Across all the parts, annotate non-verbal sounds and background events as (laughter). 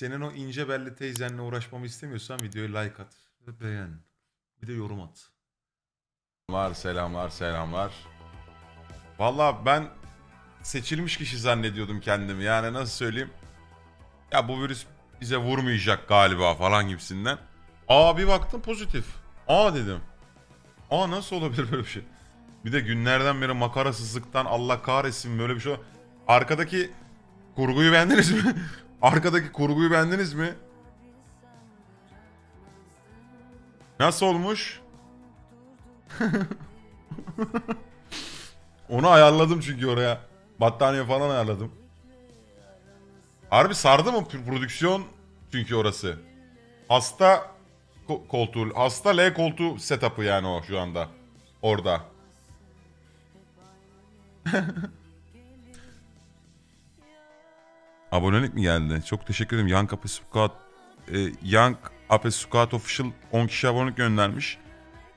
Senin o ince belli teyzenle uğraşmamı istemiyorsan videoyu like at ve beğen. Bir de yorum at. Selamlar, selamlar, selamlar. Valla ben seçilmiş kişi zannediyordum kendimi. Yani nasıl söyleyeyim? Ya bu virüs bize vurmayacak galiba falan gibisinden. Aa bir baktım pozitif. Aa dedim. Aa nasıl olabilir böyle bir şey? Bir de günlerden beri makarasızlıktan Allah kahretsin böyle bir şey. Arkadaki kurguyu beğendiniz mi? (laughs) Arkadaki kurguyu beğendiniz mi? Nasıl olmuş? (laughs) Onu ayarladım çünkü oraya. Battaniye falan ayarladım. Harbi sardı mı prodüksiyon çünkü orası. Hasta ko koltuğu, hasta L koltuğu setup'ı yani o şu anda. Orada. (laughs) Abonelik mi geldi? Çok teşekkür ederim. Young Ape Squad, e, Young Ape Squad Official 10 kişi abonelik göndermiş.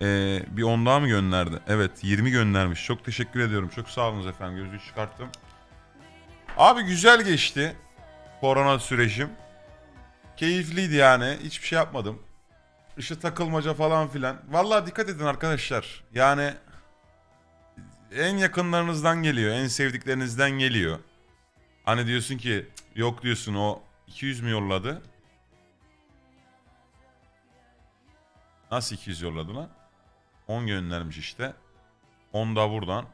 E, bir 10 daha mı gönderdi? Evet 20 göndermiş. Çok teşekkür ediyorum. Çok sağ olunuz efendim. Gözlüğü çıkarttım. Abi güzel geçti korona sürecim. Keyifliydi yani. Hiçbir şey yapmadım. Işı takılmaca falan filan. Valla dikkat edin arkadaşlar. Yani en yakınlarınızdan geliyor, en sevdiklerinizden geliyor. Hani diyorsun ki yok diyorsun o 200 mi yolladı? Nasıl 200 yolladı lan? 10 göndermiş işte. 10 da buradan.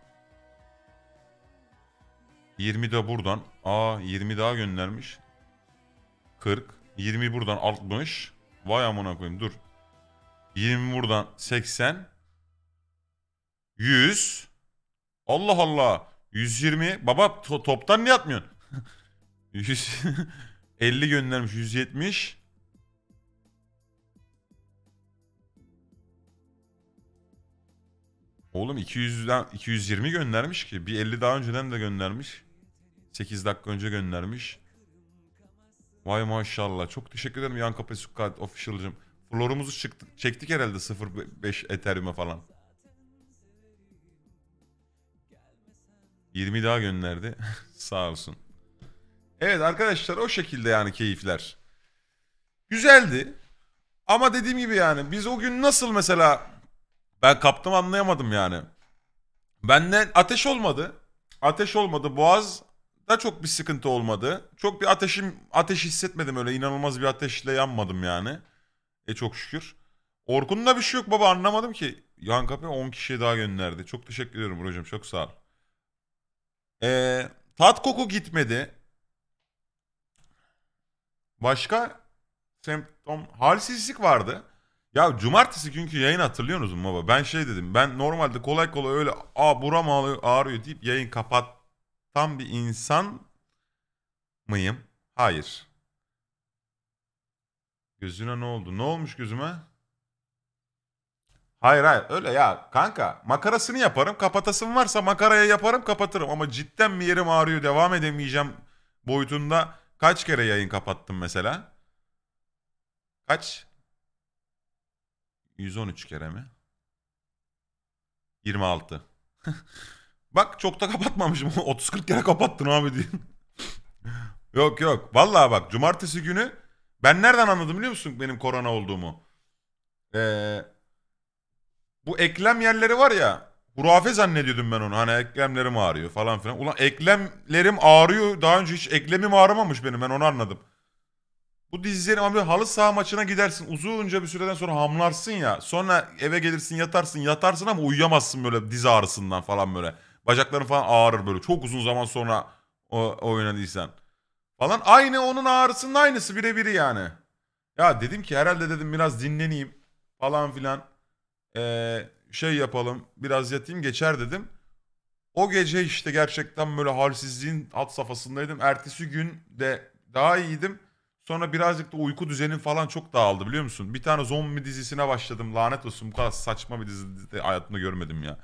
20 de buradan. Aa 20 daha göndermiş. 40. 20 buradan 60. Vay amına koyayım dur. 20 buradan 80. 100. Allah Allah. 120. Baba to toptan niye atmıyorsun? 150 (laughs) göndermiş 170. Oğlum 200'den 220 göndermiş ki. Bir 50 daha önceden de göndermiş. 8 dakika önce göndermiş. Vay maşallah. Çok teşekkür ederim Yanka Pesukkat Official'cım. Florumuzu çıktı, çektik herhalde 0.5 Ethereum'e falan. 20 daha gönderdi. (laughs) Sağ olsun. Evet arkadaşlar o şekilde yani keyifler. Güzeldi. Ama dediğim gibi yani biz o gün nasıl mesela ben kaptım anlayamadım yani. Benden ateş olmadı. Ateş olmadı. Boğaz da çok bir sıkıntı olmadı. Çok bir ateşim ateş hissetmedim öyle inanılmaz bir ateşle yanmadım yani. E çok şükür. da bir şey yok baba anlamadım ki. Yan kapı 10 kişiye daha gönderdi. Çok teşekkür ediyorum hocam çok sağ ol. Ee, tat koku gitmedi. Başka semptom halsizlik vardı. Ya cumartesi günkü yayın hatırlıyor musun baba? Ben şey dedim. Ben normalde kolay kolay öyle a buram ağrıyor, ağrıyor deyip yayın kapatan bir insan mıyım? Hayır. Gözüne ne oldu? Ne olmuş gözüme? Hayır hayır öyle ya kanka makarasını yaparım kapatasım varsa makaraya yaparım kapatırım ama cidden bir yerim ağrıyor devam edemeyeceğim boyutunda Kaç kere yayın kapattım mesela? Kaç? 113 kere mi? 26. (laughs) bak çok da kapatmamışım. 30-40 (laughs) kere kapattın abi diye. (laughs) yok yok. Vallahi bak cumartesi günü ben nereden anladım biliyor musun benim korona olduğumu? Ee, bu eklem yerleri var ya Hurafe zannediyordum ben onu. Hani eklemlerim ağrıyor falan filan. Ulan eklemlerim ağrıyor. Daha önce hiç eklemim ağrımamış benim. Ben onu anladım. Bu dizlerim abi halı saha maçına gidersin. Uzunca bir süreden sonra hamlarsın ya. Sonra eve gelirsin yatarsın yatarsın ama uyuyamazsın böyle diz ağrısından falan böyle. Bacakların falan ağrır böyle. Çok uzun zaman sonra o, oynadıysan. Falan aynı onun ağrısının aynısı birebiri yani. Ya dedim ki herhalde dedim biraz dinleneyim falan filan. Eee şey yapalım biraz yatayım geçer dedim. O gece işte gerçekten böyle halsizliğin hat safhasındaydım. Ertesi gün de daha iyiydim. Sonra birazcık da uyku düzenim falan çok dağıldı biliyor musun? Bir tane zombi dizisine başladım. Lanet olsun bu kadar saçma bir dizi de hayatımda görmedim ya.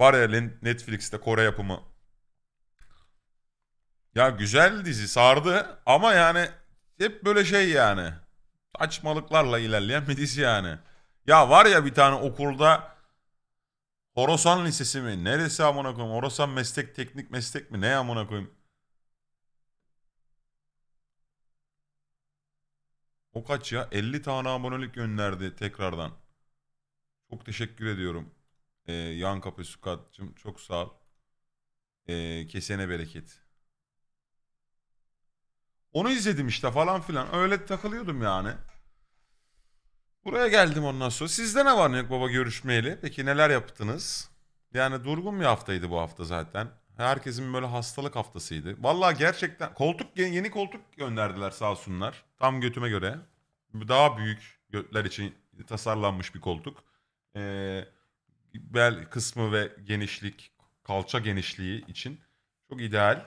Var ya Netflix'te Kore yapımı. Ya güzel dizi sardı ama yani hep böyle şey yani. Saçmalıklarla ilerleyen bir dizi yani. Ya var ya bir tane okulda Horosan Lisesi mi? Neresi amına koyayım? Horasan meslek teknik meslek mi? Ne amına koyayım? O kaç ya? 50 tane abonelik gönderdi tekrardan. Çok teşekkür ediyorum. Ee, yan kapı sukatçım çok sağ ol. Ee, kesene bereket. Onu izledim işte falan filan. Öyle takılıyordum yani. Buraya geldim ondan sonra. Sizde ne var ne yok baba görüşmeyeli? Peki neler yaptınız? Yani durgun bir haftaydı bu hafta zaten. Herkesin böyle hastalık haftasıydı. Vallahi gerçekten koltuk yeni koltuk gönderdiler sağ olsunlar. Tam götüme göre. Daha büyük götler için tasarlanmış bir koltuk. Ee, bel kısmı ve genişlik, kalça genişliği için çok ideal.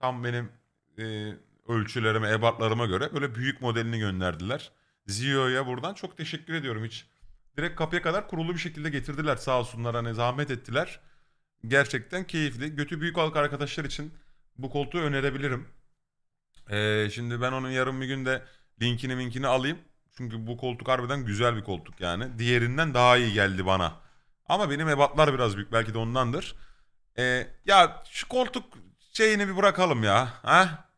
Tam benim e, ölçülerime, ebatlarıma göre böyle büyük modelini gönderdiler. Zio'ya buradan çok teşekkür ediyorum. Hiç direkt kapıya kadar kurulu bir şekilde getirdiler sağ olsunlar hani zahmet ettiler. Gerçekten keyifli. Götü büyük halk arkadaşlar için bu koltuğu önerebilirim. Ee, şimdi ben onun yarın bir günde linkini minkini alayım. Çünkü bu koltuk harbiden güzel bir koltuk yani. Diğerinden daha iyi geldi bana. Ama benim ebatlar biraz büyük belki de ondandır. Ee, ya şu koltuk şeyini bir bırakalım ya. Ha?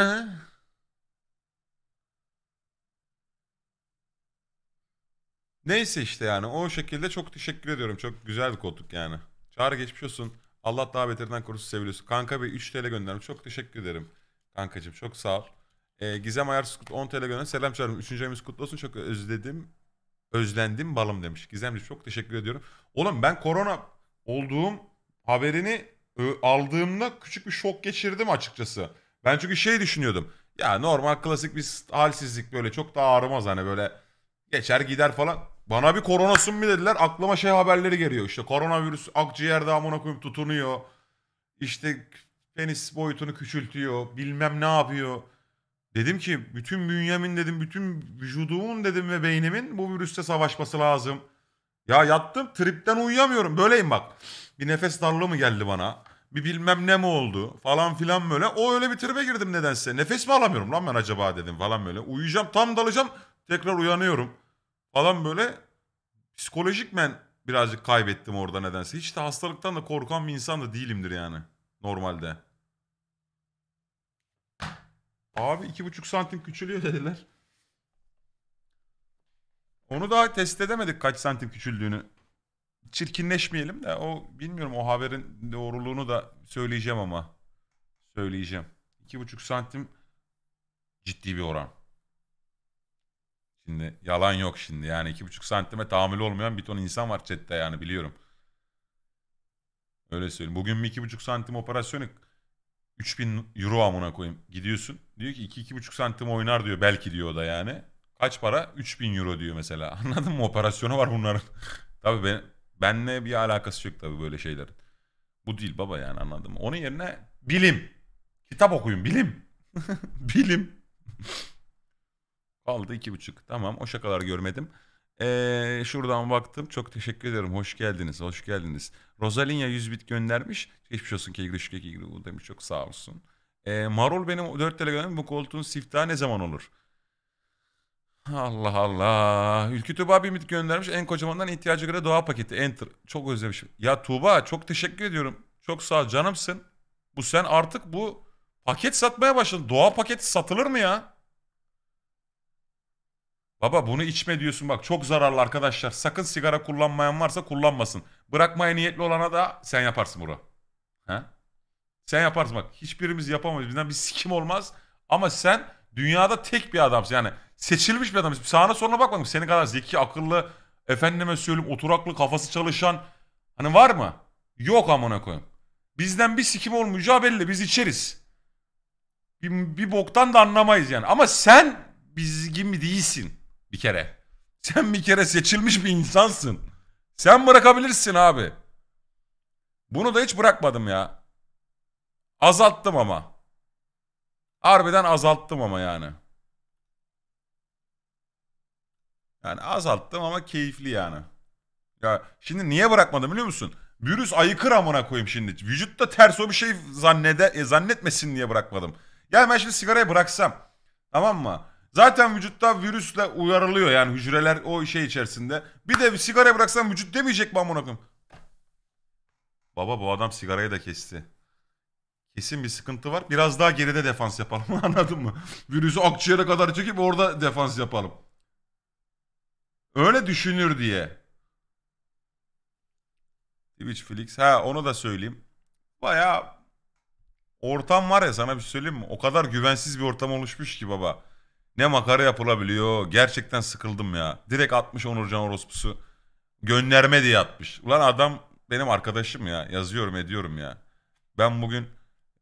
Ee? Neyse işte yani o şekilde çok teşekkür ediyorum. Çok güzel bir koltuk yani. Çağrı geçmiş olsun. Allah daha beterinden korusun seviyorsun Kanka bir 3 TL göndermiş. Çok teşekkür ederim. Kankacığım çok sağ ol. Ee, Gizem Ayarsız 10 TL gönder. Selam çağırın. Üçüncü ayımız kutlu olsun. Çok özledim. Özlendim balım demiş. Gizemciğim çok teşekkür ediyorum. Oğlum ben korona olduğum haberini aldığımda küçük bir şok geçirdim açıkçası. Ben çünkü şey düşünüyordum. Ya normal klasik bir halsizlik böyle çok daha ağrımaz hani böyle Geçer gider falan. Bana bir koronasın mı dediler. Aklıma şey haberleri geliyor. işte. koronavirüs akciğerde amına koyup tutunuyor. İşte penis boyutunu küçültüyor. Bilmem ne yapıyor. Dedim ki bütün bünyemin dedim bütün vücudumun dedim ve beynimin bu virüste savaşması lazım. Ya yattım tripten uyuyamıyorum. Böyleyim bak. Bir nefes darlığı mı geldi bana? Bir bilmem ne mi oldu falan filan böyle. O öyle bir tribe girdim nedense. Nefes mi alamıyorum lan ben acaba dedim falan böyle. Uyuyacağım tam dalacağım tekrar uyanıyorum falan böyle psikolojik ben birazcık kaybettim orada nedense. Hiç de hastalıktan da korkan bir insan da değilimdir yani normalde. Abi iki buçuk santim küçülüyor dediler. Onu daha test edemedik kaç santim küçüldüğünü. Çirkinleşmeyelim de o bilmiyorum o haberin doğruluğunu da söyleyeceğim ama. Söyleyeceğim. İki buçuk santim ciddi bir oran. Şimdi yalan yok şimdi yani iki buçuk santime tahammül olmayan bir ton insan var chatte yani biliyorum. Öyle söyleyeyim. Bugün bir buçuk santim operasyonu 3000 euro amına koyayım. Gidiyorsun diyor ki iki iki buçuk santim oynar diyor belki diyor da yani. Kaç para? 3000 euro diyor mesela. (laughs) Anladın mı? Operasyonu var bunların. (laughs) tabii ben, benle bir alakası yok tabii böyle şeylerin. Bu değil baba yani anladım Onun yerine bilim. Kitap okuyun bilim. (laughs) bilim. Kaldı iki buçuk. Tamam o şakalar görmedim. Ee, şuradan baktım. Çok teşekkür ederim. Hoş geldiniz. Hoş geldiniz. Rosalinha 100 bit göndermiş. Geçmiş olsun kegri şu kegri bu demiş. Çok sağ olsun. Ee, Marul benim 4 TL göndermiş. Bu koltuğun siftahı ne zaman olur? Allah Allah. Ülkü Tuba bir bit göndermiş. En kocamandan ihtiyacı göre doğa paketi. Enter. Çok özlemişim. Ya Tuba çok teşekkür ediyorum. Çok sağ ol canımsın. Bu sen artık bu paket satmaya başladın. Doğa paketi satılır mı ya? Baba bunu içme diyorsun bak çok zararlı arkadaşlar. Sakın sigara kullanmayan varsa kullanmasın. Bırakmaya niyetli olana da sen yaparsın bura. He? Sen yaparsın bak. Hiçbirimiz yapamayız. Bizden bir sikim olmaz. Ama sen dünyada tek bir adamsın. Yani seçilmiş bir adamsın. Sağına soluna bakma. Senin kadar zeki, akıllı, efendime söyleyeyim oturaklı, kafası çalışan. Hani var mı? Yok amına koyayım. Bizden bir sikim olmayacağı belli. Biz içeriz. Bir, bir boktan da anlamayız yani. Ama sen biz gibi değilsin. Bir kere. Sen bir kere seçilmiş bir insansın. Sen bırakabilirsin abi. Bunu da hiç bırakmadım ya. Azalttım ama. Harbiden azalttım ama yani. Yani azalttım ama keyifli yani. Ya şimdi niye bırakmadım biliyor musun? Virüs ayıkır amına koyayım şimdi. Vücutta ters o bir şey zannede, e, zannetmesin diye bırakmadım. Yani ben şimdi sigarayı bıraksam tamam mı? Zaten vücutta virüsle uyarılıyor yani hücreler o şey içerisinde. Bir de sigara bıraksan vücut demeyecek mi amına Baba bu adam sigarayı da kesti. Kesin bir sıkıntı var. Biraz daha geride defans yapalım (laughs) anladın mı? Virüsü akciğere kadar çekip orada defans yapalım. Öyle düşünür diye. Twitch Felix. Ha onu da söyleyeyim. Baya ortam var ya sana bir şey söyleyeyim mi? O kadar güvensiz bir ortam oluşmuş ki baba. Ne makara yapılabiliyor. Gerçekten sıkıldım ya. Direkt atmış Onurcan orospusu. Gönderme diye atmış. Ulan adam benim arkadaşım ya. Yazıyorum ediyorum ya. Ben bugün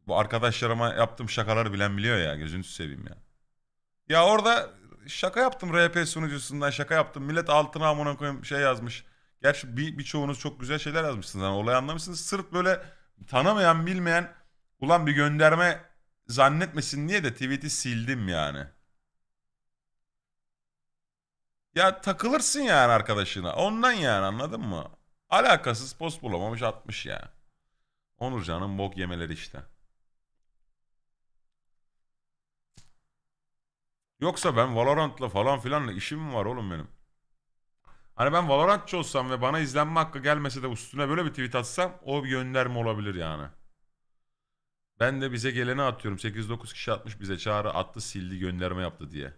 bu arkadaşlarıma yaptığım şakaları bilen biliyor ya. Gözünü seveyim ya. Ya orada şaka yaptım RP sunucusundan şaka yaptım. Millet altına amına koyayım şey yazmış. Gerçi bir birçoğunuz çok güzel şeyler yazmışsınız. Yani olayı anlamışsınız. Sırf böyle tanımayan bilmeyen ulan bir gönderme zannetmesin diye de tweet'i sildim yani. Ya takılırsın yani arkadaşına. Ondan yani anladın mı? Alakasız post bulamamış atmış ya. Onurcan'ın bok yemeleri işte. Yoksa ben Valorant'la falan filanla işim var oğlum benim. Hani ben Valorantçı olsam ve bana izlenme hakkı gelmese de üstüne böyle bir tweet atsam o bir gönderme olabilir yani. Ben de bize geleni atıyorum. 8-9 kişi atmış bize çağrı attı sildi gönderme yaptı diye.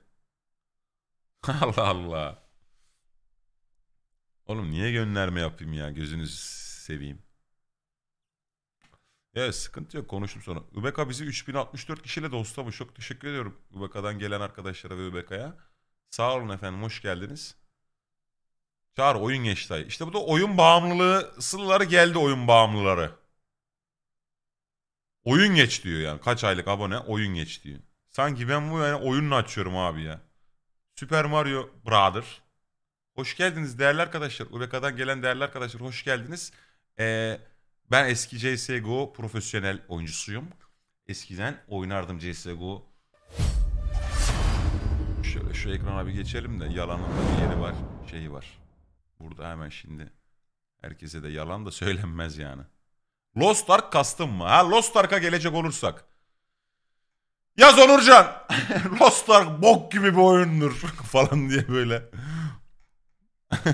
(laughs) Allah Allah. Oğlum niye gönderme yapayım ya gözünüzü seveyim. Evet sıkıntı yok konuştum sonra. Übeka bizi 3064 kişiyle dostlamış. Çok teşekkür ediyorum Übeka'dan gelen arkadaşlara ve Übeka'ya. Sağ olun efendim hoş geldiniz. Çağır oyun geçti. İşte bu da oyun bağımlılığı sınırları geldi oyun bağımlıları. Oyun geç diyor yani. Kaç aylık abone oyun geç diyor. Sanki ben bu yani oyunla açıyorum abi ya. Super Mario Brother. Hoş geldiniz değerli arkadaşlar. UBK'dan gelen değerli arkadaşlar hoş geldiniz. Ee, ben eski CSGO profesyonel oyuncusuyum. Eskiden oynardım CSGO. Şöyle şu ekrana bir geçelim de yalanın bir yeri var. Şeyi var. Burada hemen şimdi herkese de yalan da söylenmez yani. Lost Ark kastım mı? Ha Lost Ark'a gelecek olursak. Yaz Onurcan. Lost (laughs) Ark bok gibi bir oyundur (laughs) falan diye böyle. (laughs)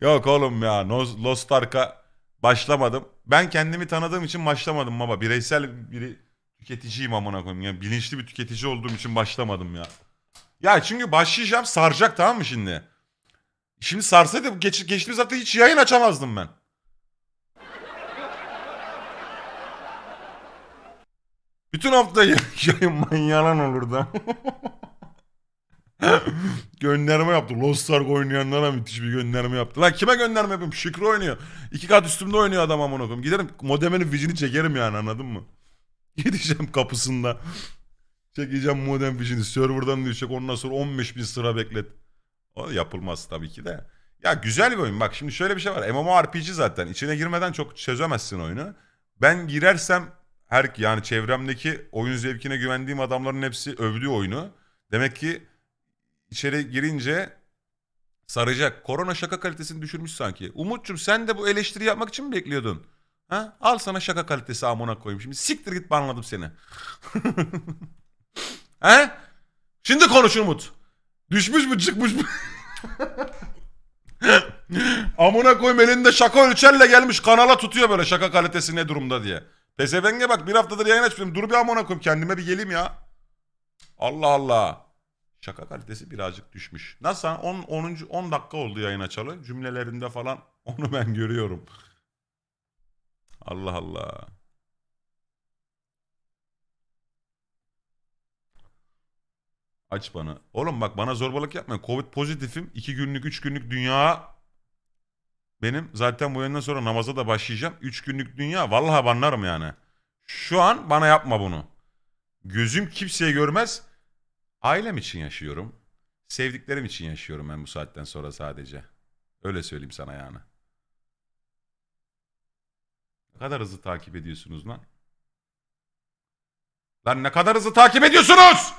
Yok oğlum ya Lost Ark'a başlamadım. Ben kendimi tanıdığım için başlamadım baba. Bireysel bir tüketiciyim amına koyayım. Yani bilinçli bir tüketici olduğum için başlamadım ya. Ya çünkü başlayacağım saracak tamam mı şimdi? Şimdi sarsaydı geç, geçtiğimiz zaten hiç yayın açamazdım ben. Bütün hafta (laughs) yayın manyağın olurdu. (laughs) gönderme yaptı. Lost Ark oynayanlara müthiş bir gönderme yaptı. Lan kime gönderme yapayım? Şükrü oynuyor. İki kat üstümde oynuyor adam amına koyayım. Giderim modemin vicini çekerim yani anladın mı? (laughs) Gideceğim kapısında. Çekeceğim modem vicini. Serverdan düşecek. Ondan sonra 15 bin sıra beklet. O yapılmaz tabii ki de. Ya güzel bir oyun. Bak şimdi şöyle bir şey var. MMORPG zaten. İçine girmeden çok çözemezsin oyunu. Ben girersem her yani çevremdeki oyun zevkine güvendiğim adamların hepsi övdüğü oyunu. Demek ki içeri girince saracak. Korona şaka kalitesini düşürmüş sanki. Umut'cum sen de bu eleştiri yapmak için mi bekliyordun? Ha? Al sana şaka kalitesi amına koyayım. Şimdi siktir git banladım seni. He? (laughs) Şimdi konuş Umut. Düşmüş mü çıkmış mı? (laughs) amına koyayım elinde şaka ölçerle gelmiş kanala tutuyor böyle şaka kalitesi ne durumda diye. Pesevenge bak bir haftadır yayın açmıyorum. Dur bir amına koyayım kendime bir geleyim ya. Allah Allah. Şaka kalitesi birazcık düşmüş. Nasıl 10 10. 10 dakika oldu yayın açalı. Cümlelerinde falan (laughs) onu ben görüyorum. Allah Allah. Aç bana. Oğlum bak bana zorbalık yapmayın. Covid pozitifim. 2 günlük 3 günlük dünya benim zaten bu yayından sonra namaza da başlayacağım. 3 günlük dünya vallahi banlarım yani. Şu an bana yapma bunu. Gözüm kimseye görmez. Ailem için yaşıyorum. Sevdiklerim için yaşıyorum ben bu saatten sonra sadece. Öyle söyleyeyim sana yani. Ne kadar hızlı takip ediyorsunuz lan? Lan ne kadar hızlı takip ediyorsunuz?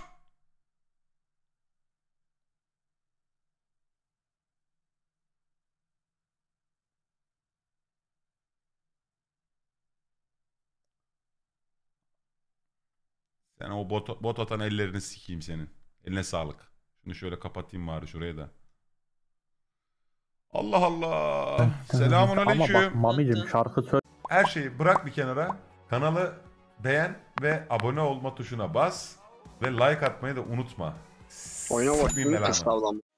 Sen o bot, bot atan ellerini sikeyim senin. Eline sağlık. Şunu şöyle kapatayım bari şuraya da. Allah Allah. Selamun aleyküm. Ama şarkı söyle. Her şeyi bırak bir kenara. Kanalı beğen ve abone olma tuşuna bas. Ve like atmayı da unutma. Oyuna bak.